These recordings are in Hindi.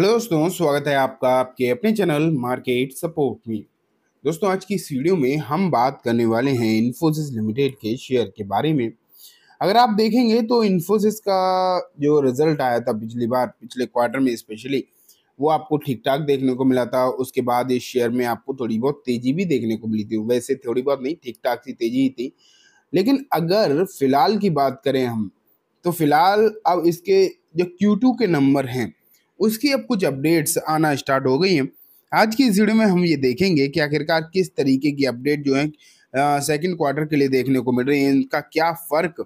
हेलो दोस्तों स्वागत है आपका आपके अपने चैनल मार्केट सपोर्ट में दोस्तों आज की इस वीडियो में हम बात करने वाले हैं इन्फोसिस लिमिटेड के शेयर के बारे में अगर आप देखेंगे तो इन्फोसिस का जो रिजल्ट आया था पिछली बार पिछले क्वार्टर में स्पेशली वो आपको ठीक ठाक देखने को मिला था उसके बाद इस शेयर में आपको थोड़ी बहुत तेज़ी भी देखने को मिली थी वैसे थोड़ी बहुत नहीं ठीक ठाक सी तेज़ी ही थी लेकिन अगर फ़िलहाल की बात करें हम तो फ़िलहाल अब इसके जो क्यू के नंबर हैं उसकी अब कुछ अपडेट्स आना स्टार्ट हो गई हैं आज की इस वीडियो में हम ये देखेंगे कि आखिरकार किस तरीके की अपडेट जो है सेकेंड क्वार्टर के लिए देखने को मिल रही है इनका क्या फ़र्क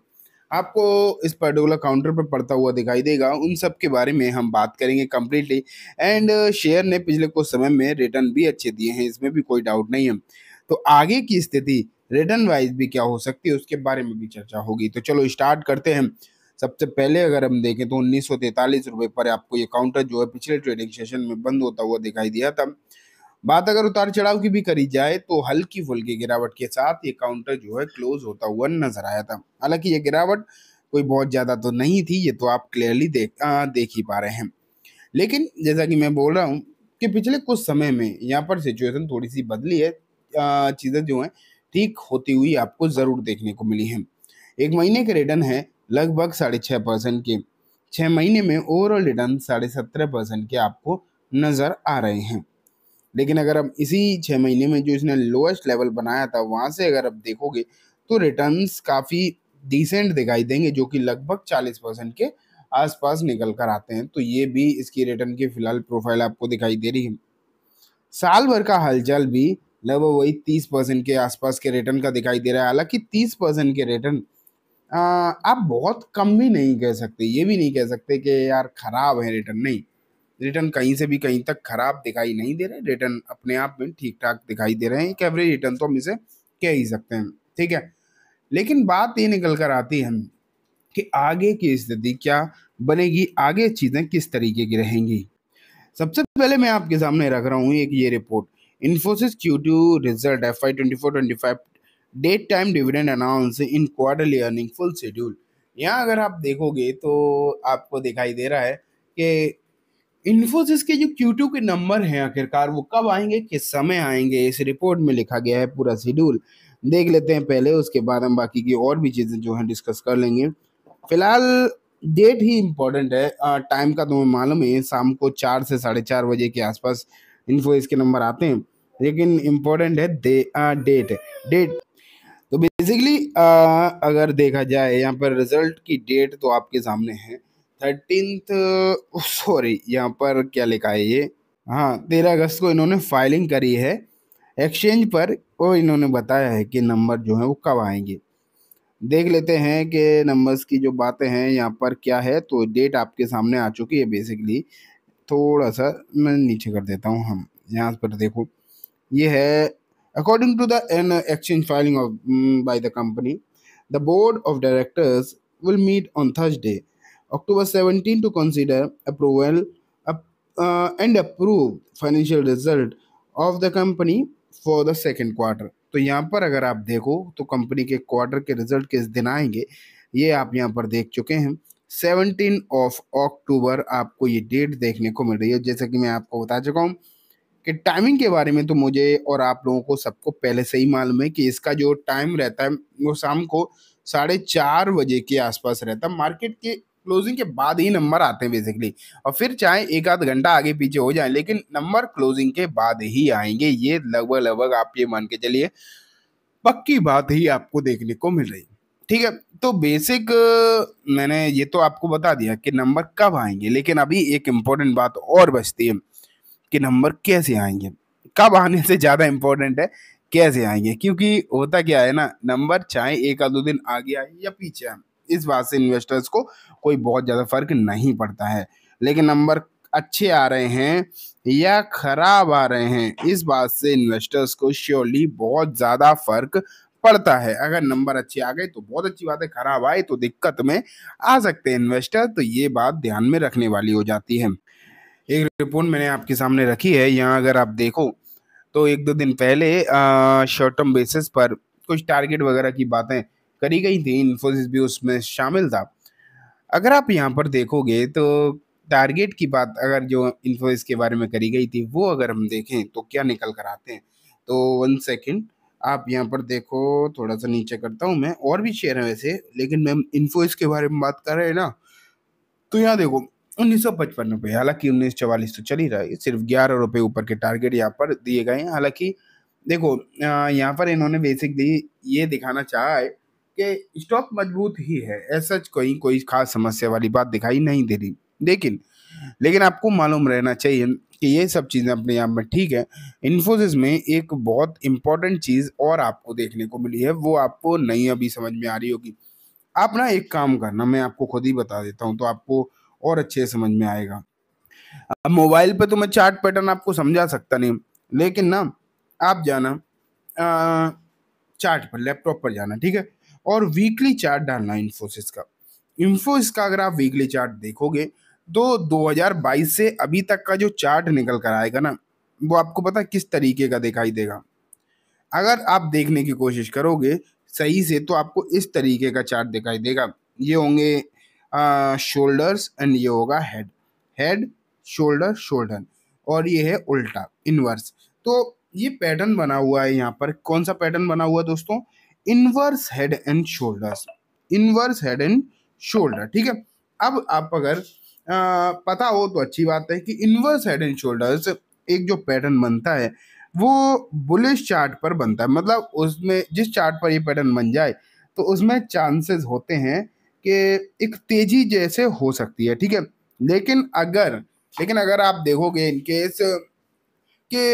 आपको इस पर्टिकुलर काउंटर पर पड़ता हुआ दिखाई देगा उन सब के बारे में हम बात करेंगे कम्प्लीटली एंड शेयर ने पिछले कुछ समय में रिटर्न भी अच्छे दिए हैं इसमें भी कोई डाउट नहीं है तो आगे की स्थिति रिटर्न वाइज भी क्या हो सकती है उसके बारे में भी चर्चा होगी तो चलो स्टार्ट करते हैं सबसे पहले अगर हम देखें तो उन्नीस सौ पर आपको ये काउंटर जो है पिछले ट्रेडिंग सेशन में बंद होता हुआ दिखाई दिया था बात अगर उतार चढ़ाव की भी करी जाए तो हल्की फुल्की गिरावट के साथ ये काउंटर जो है क्लोज होता हुआ नजर आया था हालांकि ये गिरावट कोई बहुत ज़्यादा तो नहीं थी ये तो आप क्लियरली देख आ, देख ही पा रहे हैं लेकिन जैसा कि मैं बोल रहा हूँ कि पिछले कुछ समय में यहाँ पर सिचुएशन थोड़ी सी बदली है चीज़ें जो हैं ठीक होती हुई आपको ज़रूर देखने को मिली हैं एक महीने के रिटर्न है लगभग साढ़े छः परसेंट के छः महीने में ओवरऑल रिटर्न साढ़े सत्रह परसेंट के आपको नज़र आ रहे हैं लेकिन अगर आप इसी छः महीने में जो इसने लोएस्ट लेवल बनाया था वहाँ से अगर आप देखोगे तो रिटर्न काफ़ी डिसेंट दिखाई देंगे जो कि लगभग चालीस परसेंट के आसपास निकल कर आते हैं तो ये भी इसकी रिटर्न की फिलहाल प्रोफाइल आपको दिखाई दे रही है साल भर का हलचल भी लगभग वही तीस परसेंट के आसपास के रिटर्न का दिखाई दे रहा है हालांकि तीस परसेंट के रिटर्न आप बहुत कम भी नहीं कह सकते ये भी नहीं कह सकते कि यार खराब है रिटर्न नहीं रिटर्न कहीं से भी कहीं तक खराब दिखाई नहीं दे रहे रिटर्न अपने आप में ठीक ठाक दिखाई दे रहे हैं एक एवरेज रिटर्न तो हम इसे कह ही सकते हैं ठीक है लेकिन बात ये निकल कर आती है कि आगे की स्थिति क्या बनेगी आगे चीज़ें किस तरीके की रहेंगी सबसे पहले मैं आपके सामने रख रहा हूँ एक ये report Infosys Q two result F Y twenty four twenty five date time dividend announce in quarterly earning full schedule यहाँ अगर आप देखोगे तो आपको दिखाई दे रहा है कि इन्फोसिस के जो क्यू टू के नंबर हैं आखिरकार वो कब आएंगे किस समय आएंगे इस रिपोर्ट में लिखा गया है पूरा शेड्यूल देख लेते हैं पहले उसके बाद हम बाकी की और भी चीज़ें जो हैं डिस्कस कर लेंगे फिलहाल डेट ही इम्पोर्टेंट है टाइम का तुम्हें तो मालूम है शाम को चार से साढ़े चार बजे के आसपास इन्फोसिस के नंबर आते हैं लेकिन इम्पोर्टेंट है डेट डेट तो बेसिकली uh, अगर देखा जाए यहाँ पर रिजल्ट की डेट तो आपके सामने है थर्टीन सॉरी oh, यहाँ पर क्या लिखा है ये हाँ तेरह अगस्त को इन्होंने फाइलिंग करी है एक्सचेंज पर और इन्होंने बताया है कि नंबर जो है वो कब आएंगे देख लेते हैं कि नंबर्स की जो बातें हैं यहाँ पर क्या है तो डेट आपके सामने आ चुकी है बेसिकली थोड़ा सा मैं नीचे कर देता हूँ हम यहाँ पर देखो ये है According to the an exchange filing of, mm, by the company, the board of directors will meet on Thursday, October 17 to consider approval up, uh, and approve financial result of the company for the second quarter. तो यहाँ पर अगर आप देखो तो कंपनी के क्वार्टर के रिजल्ट किस दिन आएंगे ये आप यहाँ पर देख चुके हैं सेवनटीन ऑफ अक्टूबर आपको ये डेट देखने को मिल रही है जैसे कि मैं आपको बता चुका हूँ कि टाइमिंग के बारे में तो मुझे और आप लोगों को सबको पहले से ही मालूम है कि इसका जो टाइम रहता है वो शाम को साढ़े चार बजे के आसपास रहता है मार्केट के क्लोजिंग के बाद ही नंबर आते हैं बेसिकली और फिर चाहे एक आध घंटा आगे पीछे हो जाए लेकिन नंबर क्लोजिंग के बाद ही आएंगे ये लगभग लगभग आप ये मान के चलिए पक्की बात ही आपको देखने को मिल रही ठीक है तो बेसिक मैंने ये तो आपको बता दिया कि नंबर कब आएंगे लेकिन अभी एक इम्पोर्टेंट बात और बचती है कि नंबर कैसे आएंगे कब आने से ज़्यादा इम्पोर्टेंट है कैसे आएंगे क्योंकि होता क्या है ना नंबर चाहे एक आध दो दिन आगे आए या पीछे आए इस बात से इन्वेस्टर्स को कोई बहुत ज़्यादा फर्क नहीं पड़ता है लेकिन नंबर अच्छे आ रहे हैं या खराब आ रहे हैं इस बात से इन्वेस्टर्स को श्योरली बहुत ज़्यादा फर्क पड़ता है अगर नंबर अच्छे आ गए तो बहुत अच्छी बात है खराब आए तो दिक्कत में आ सकते हैं इन्वेस्टर तो ये बात ध्यान में रखने वाली हो जाती है एक रिपोर्ट मैंने आपके सामने रखी है यहाँ अगर आप देखो तो एक दो दिन पहले शॉर्ट टर्म बेसिस पर कुछ टारगेट वगैरह की बातें करी गई थी इन्फोसिस भी उसमें शामिल था अगर आप यहाँ पर देखोगे तो टारगेट की बात अगर जो इन्फोसिस के बारे में करी गई थी वो अगर हम देखें तो क्या निकल कर आते हैं तो वन सेकेंड आप यहाँ पर देखो थोड़ा सा नीचे करता हूँ मैं और भी शेयर है वैसे लेकिन मैम इन्फोसिस के बारे में बात कर रहे हैं ना तो यहाँ देखो 1955 रुपए हालांकि उन्नीस चवालीस तो चल ही रहा है सिर्फ ग्यारह रुपये ऊपर के टारगेट यहाँ पर दिए गए हैं हालांकि देखो यहाँ पर इन्होंने बेसिकली ये दिखाना चाहा है कि स्टॉक मजबूत ही है ऐसा कोई कोई खास समस्या वाली बात दिखाई नहीं दे रही लेकिन लेकिन आपको मालूम रहना चाहिए कि ये सब चीज़ें अपने आप में ठीक है इन्फोसिस में एक बहुत इंपॉर्टेंट चीज़ और आपको देखने को मिली है वो आपको नहीं अभी समझ में आ रही होगी आप ना एक काम करना मैं आपको खुद ही बता देता हूँ तो आपको और अच्छे समझ में आएगा अब मोबाइल पे तो मैं चार्ट पैटर्न आपको समझा सकता नहीं लेकिन ना आप जाना आ, चार्ट पर लैपटॉप पर जाना ठीक है और वीकली चार्ट डालना इन्फोसिस का इन्फोसिस का अगर आप वीकली चार्ट देखोगे तो 2022 से अभी तक का जो चार्ट निकल कर आएगा ना वो आपको पता किस तरीके का दिखाई देगा अगर आप देखने की कोशिश करोगे सही से तो आपको इस तरीके का चार्ट दिखाई देगा ये होंगे शोल्डर्स एंड ये होगा हेड हेड शोल्डर शोल्डर और ये है उल्टा इनवर्स तो ये पैटर्न बना हुआ है यहाँ पर कौन सा पैटर्न बना हुआ है दोस्तों inverse head and shoulders inverse head and shoulder ठीक है अब आप अगर आ, पता हो तो अच्छी बात है कि इनवर्स हेड एंड शोल्डर्स एक जो पैटर्न बनता है वो बुलिश चार्ट पर बनता है मतलब उसमें जिस चार्ट पर ये पैटर्न बन जाए तो उसमें चांसेस होते हैं कि एक तेजी जैसे हो सकती है ठीक है लेकिन अगर लेकिन अगर आप देखोगे इनकेस कि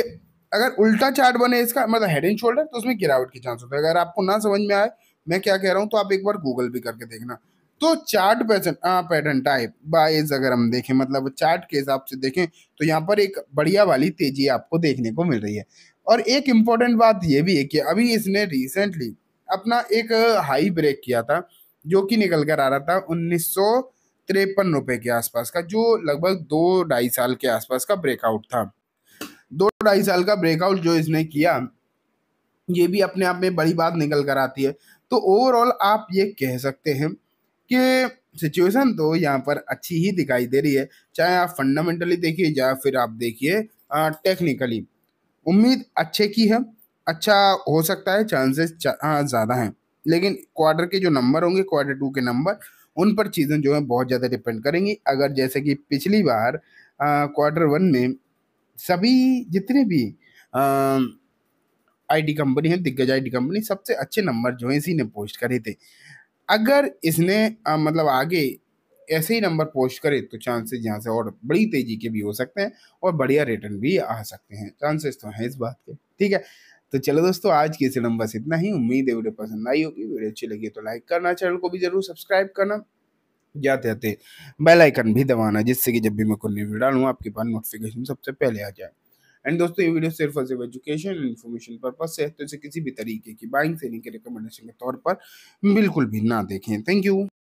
अगर उल्टा चार्ट बने इसका मतलब हेड एंड शोल्डर तो उसमें गिरावट के चांस होता है अगर आपको ना समझ में आए मैं क्या कह रहा हूँ तो आप एक बार गूगल भी करके देखना तो चार्ट पैटर्न टाइप बाइज अगर हम देखें मतलब चार्ट के हिसाब से देखें तो यहाँ पर एक बढ़िया वाली तेजी आपको देखने को मिल रही है और एक इम्पॉर्टेंट बात ये भी है कि अभी इसने रिसेंटली अपना एक हाई ब्रेक किया था जो कि निकल कर आ रहा था उन्नीस सौ तिरपन रुपये के आसपास का जो लगभग दो ढाई साल के आसपास का ब्रेकआउट था दो ढाई साल का ब्रेकआउट जो इसने किया ये भी अपने आप में बड़ी बात निकल कर आती है तो ओवरऑल आप ये कह सकते हैं कि सिचुएशन तो यहाँ पर अच्छी ही दिखाई दे रही है चाहे आप फंडामेंटली देखिए या फिर आप देखिए टेक्निकली उम्मीद अच्छे की है अच्छा हो सकता है चांसेस हाँ, ज़्यादा हैं लेकिन क्वार्टर के जो नंबर होंगे क्वार्टर टू के नंबर उन पर चीज़ें जो है बहुत ज़्यादा डिपेंड करेंगी अगर जैसे कि पिछली बार क्वार्टर वन में सभी जितने भी आईटी कंपनी है दिग्गज आईटी कंपनी सबसे अच्छे नंबर जो है इसी ने पोस्ट करे थे अगर इसने आ, मतलब आगे ऐसे ही नंबर पोस्ट करे तो चांसेस यहाँ से और बड़ी तेज़ी के भी हो सकते हैं और बढ़िया रिटर्न भी आ सकते हैं चांसेस तो हैं इस बात के ठीक है तो चलो दोस्तों आज की सिडम बस इतना ही उम्मीद है वीडियो पसंद आई होगी वीडियो अच्छी लगी तो लाइक करना चैनल को भी जरूर सब्सक्राइब करना जाते जाते बेल आइकन भी दबाना जिससे कि जब भी मैं कोई वीडियो डालूँ आपके पास नोटिफिकेशन सबसे पहले आ जाए एंड दोस्तों ये वीडियो सिर्फ सिर्फ एजुकेशन एंड इन्फॉर्मेशन पर्पज से है तो इसे किसी भी तरीके की बाइंग सेलिंग के रिकमेंडेशन के तौर पर बिल्कुल भी ना देखें थैंक यू